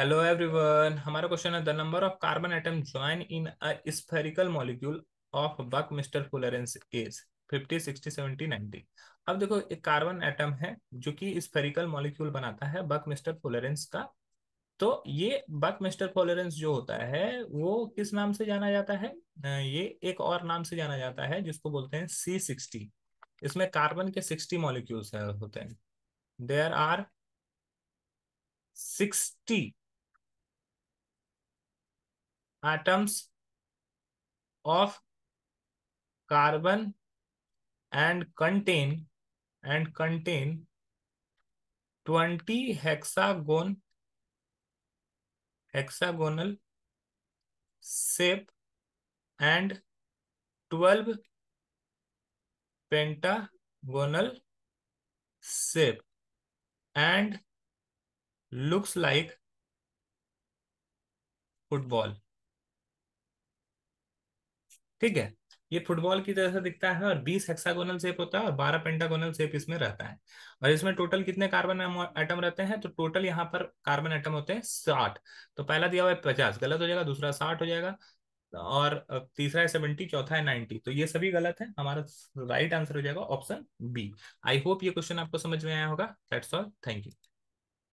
hello everyone हमारा question है the number of carbon atom join in a spherical molecule of buckminsterfullerenes is 50 60 70 90 अब देखो एक carbon atom है जो कि स्फेरिकल मॉलिक्यूल बनाता है बक मिस्टर फुलरेंस का तो ये बक मिस्टर फुलरेंस जो होता है वो किस नाम से जाना जाता है ये एक और नाम से जाना जाता है जिसको बोलते हैं सी सिक्सटी इसमें कार्बन के सिक्सटी मॉलिक्यूल्स होते हैं there are sixty atoms of carbon and contain and contain 20 hexagon hexagonal shape and 12 pentagonal shape and looks like football ठीक है ये फुटबॉल की तरह से दिखता है और 20 हेक्सागोनल शेप होता है और 12 पेंटागोनल शेप इसमें रहता है और इसमें टोटल कितने कार्बन एटम रहते हैं तो टोटल यहाँ पर कार्बन एटम होते हैं साठ तो पहला दिया हुआ है पचास गलत हो जाएगा दूसरा साठ हो जाएगा और तीसरा है सेवेंटी चौथा है नाइनटी तो ये सभी गलत है हमारा राइट आंसर हो जाएगा ऑप्शन बी आई होप ये क्वेश्चन आपको समझ में आया होगा थैंक यू